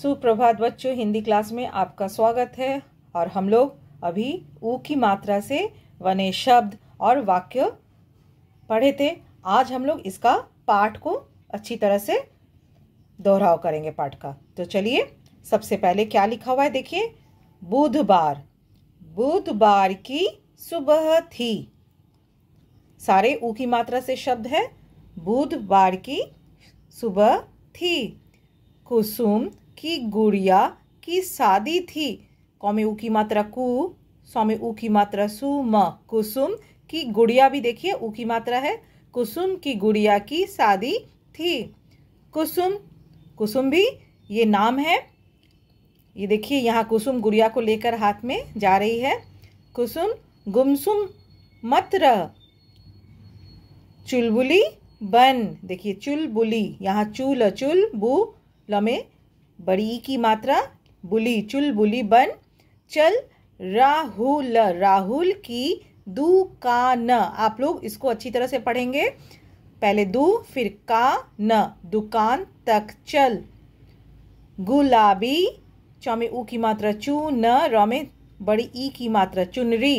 सुप्रभात बच्चों हिंदी क्लास में आपका स्वागत है और हम लोग अभी ऊ की मात्रा से बने शब्द और वाक्य पढ़े थे आज हम लोग इसका पाठ को अच्छी तरह से दोहराव करेंगे पाठ का तो चलिए सबसे पहले क्या लिखा हुआ है देखिए बुधवार बुधवार की सुबह थी सारे ऊ की मात्रा से शब्द है बुधवार की सुबह थी कुसुम की गुड़िया की शादी थी कौमे ऊ की मात्रा कु स्वामी ऊ की मात्रा सु म कुसुम की गुड़िया भी देखिए ऊ की मात्रा है कुसुम की गुड़िया की शादी थी कुसुम कुसुम भी ये नाम है ये देखिए यहाँ कुसुम गुड़िया को लेकर हाथ में जा रही है कुसुम गुमसुम मत्र चुलबुली बन देखिए चुलबुली यहाँ चूल चुल बु लमे बड़ी ई की मात्रा बुली चुलबुली बन चल राहुल राहुल की दू का न आप लोग इसको अच्छी तरह से पढ़ेंगे पहले दू फिर का न दुकान तक चल गुलाबी चौमे ऊ की मात्रा चू न रोमे बड़ी ई की मात्रा चुनरी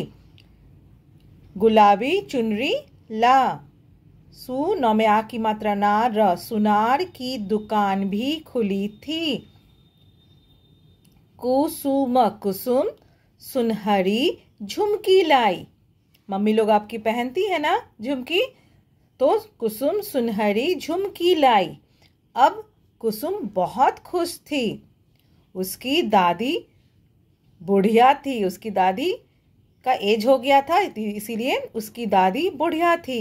गुलाबी चुनरी ला सु नौमे आ की मात्रा ना र सुनार की दुकान भी खुली थी कुसुम कुसुम सुनहरी झुमकी लाई मम्मी लोग आपकी पहनती है ना झुमकी तो कुसुम सुनहरी झुमकी लाई अब कुसुम बहुत खुश थी उसकी दादी बुढ़िया थी उसकी दादी का एज हो गया था इसीलिए उसकी दादी बुढ़िया थी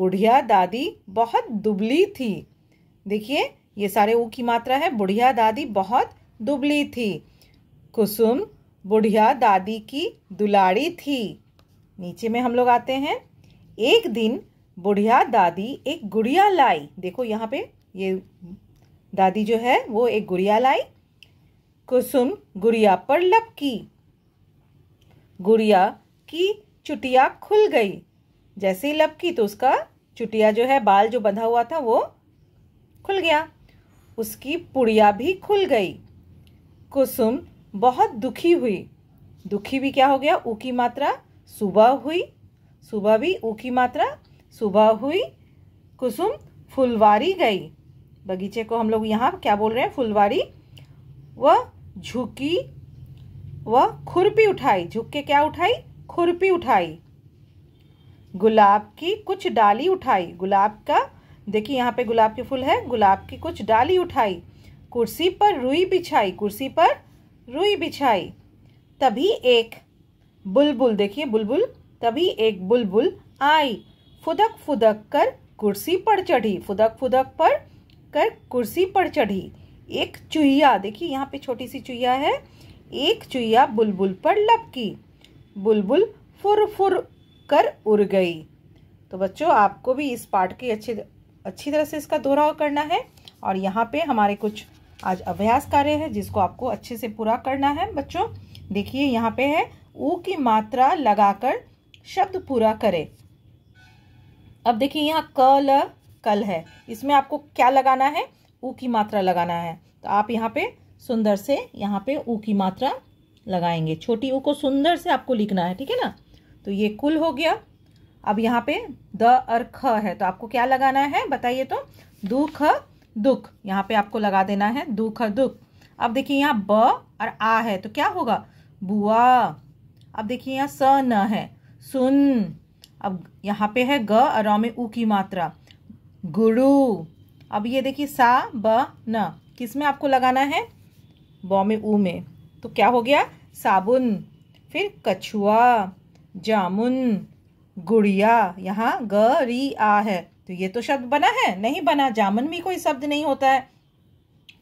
बुढ़िया दादी बहुत दुबली थी देखिए ये सारे ऊ की मात्रा है बुढ़िया दादी बहुत दुबली थी कुसुम बुढ़िया दादी की दुलाड़ी थी नीचे में हम लोग आते हैं एक दिन बुढ़िया दादी एक गुड़िया लाई देखो यहाँ पे ये दादी जो है वो एक गुड़िया लाई कुसुम गुड़िया पर लपकी गुड़िया की चुटिया खुल गई जैसे ही लपकी तो उसका चुटिया जो है बाल जो बंधा हुआ था वो खुल गया उसकी पुड़िया भी खुल गई कुसुम बहुत दुखी हुई दुखी भी क्या हो गया ऊ की मात्रा सुबह हुई सुबह भी ऊ की मात्रा सुबह हुई कुसुम फुलवारी गई बगीचे को हम लोग यहाँ क्या बोल रहे हैं फुलवारी वह झुकी वह खुरपी उठाई झुक के क्या उठाई खुरपी उठाई गुलाब की कुछ डाली उठाई गुलाब का देखिए यहाँ पे गुलाब के फूल है गुलाब की कुछ डाली उठाई कुर्सी पर रुई बिछाई कुर्सी पर रुई बिछाई तभी एक बुलबुल देखिए बुलबुल तभी एक बुलबुल आई फुदक फुदक कर कुर्सी पर चढ़ी फुदक फुदक पर कर कुर्सी पर चढ़ी एक चुहिया देखिए यहाँ पे छोटी सी चुहिया है एक चुहिया बुलबुल पर लपकी बुलबुल फुर फुर कर उड़ गई तो बच्चों आपको भी इस पार्ट की अच्छी अच्छी तरह से इसका दोहराव करना है और यहाँ पे हमारे कुछ आज अभ्यास कार्य है जिसको आपको अच्छे से पूरा करना है बच्चों देखिए यहाँ पे है ऊ की मात्रा लगाकर शब्द पूरा करें अब देखिए यहाँ क ल कल है इसमें आपको क्या लगाना है ऊ की मात्रा लगाना है तो आप यहाँ पे सुंदर से यहाँ पे ऊ की मात्रा लगाएंगे छोटी ऊ को सुंदर से आपको लिखना है ठीक है ना तो ये कुल हो गया अब यहाँ पे द और ख है तो आपको क्या लगाना है बताइए तो दू ख दुख यहाँ पे आपको लगा देना है दुख दुख अब देखिए यहाँ ब और आ है तो क्या होगा बुआ अब देखिए यहाँ स न है सुन अब यहाँ पे है ग और में ऊ की मात्रा गुरु अब ये देखिए सा ब न किस में आपको लगाना है बॉ में उ में तो क्या हो गया साबुन फिर कछुआ जामुन गुड़िया यहाँ ग री आ है तो ये तो शब्द बना है नहीं बना जामन भी कोई शब्द नहीं होता है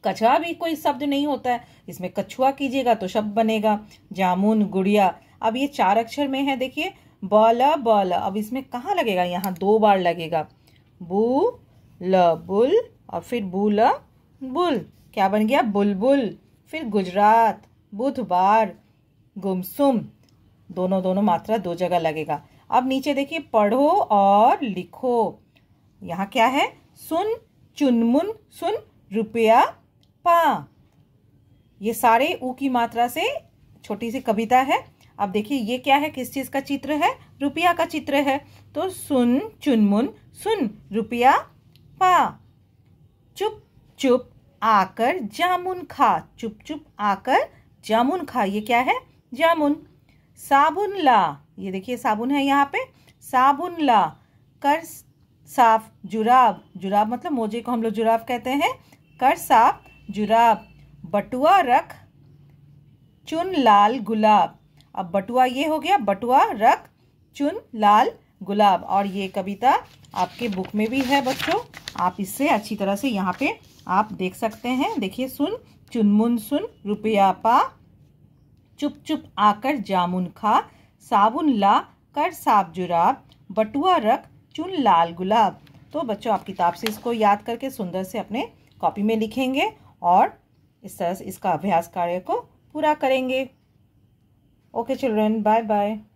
कछुआ भी कोई शब्द नहीं होता है इसमें कछुआ कीजिएगा तो शब्द बनेगा जामुन गुड़िया अब ये चार अक्षर में है देखिए बल बल अब इसमें कहाँ लगेगा यहाँ दो बार लगेगा बू ल बुल और फिर ल बुल क्या बन गया बुलबुल फिर गुजरात बुधवार गुमसुम दोनों दोनों मात्रा दो जगह लगेगा अब नीचे देखिए पढ़ो और लिखो यहाँ क्या है सुन चुनमुन सुन रुपया पा ये सारे ऊ की मात्रा से छोटी सी कविता है अब देखिए ये क्या है किस चीज़ का चित्र है रुपया का चित्र है तो सुन चुनमुन सुन रुपया पा चुप चुप आकर जामुन खा चुप चुप आकर जामुन खा ये क्या है जामुन साबुन ला ये देखिए साबुन है यहाँ पे साबुन ला कर साफ जुराब जुराब मतलब मोजे को हम लोग जुराब कहते हैं कर साफ जुराब बटुआ रख चुन लाल गुलाब अब बटुआ ये हो गया बटुआ रख चुन लाल गुलाब और ये कविता आपके बुक में भी है बच्चों आप इससे अच्छी तरह से यहाँ पे आप देख सकते हैं देखिए सुन चुनमुन सुन रुपया पा चुप चुप आकर जामुन खा साबुन ला कर साफ जुराब बटुआ रख चुन लाल गुलाब तो बच्चों आप किताब से इसको याद करके सुंदर से अपने कॉपी में लिखेंगे और इस तरह से इसका अभ्यास कार्य को पूरा करेंगे ओके चिल्ड्रन बाय बाय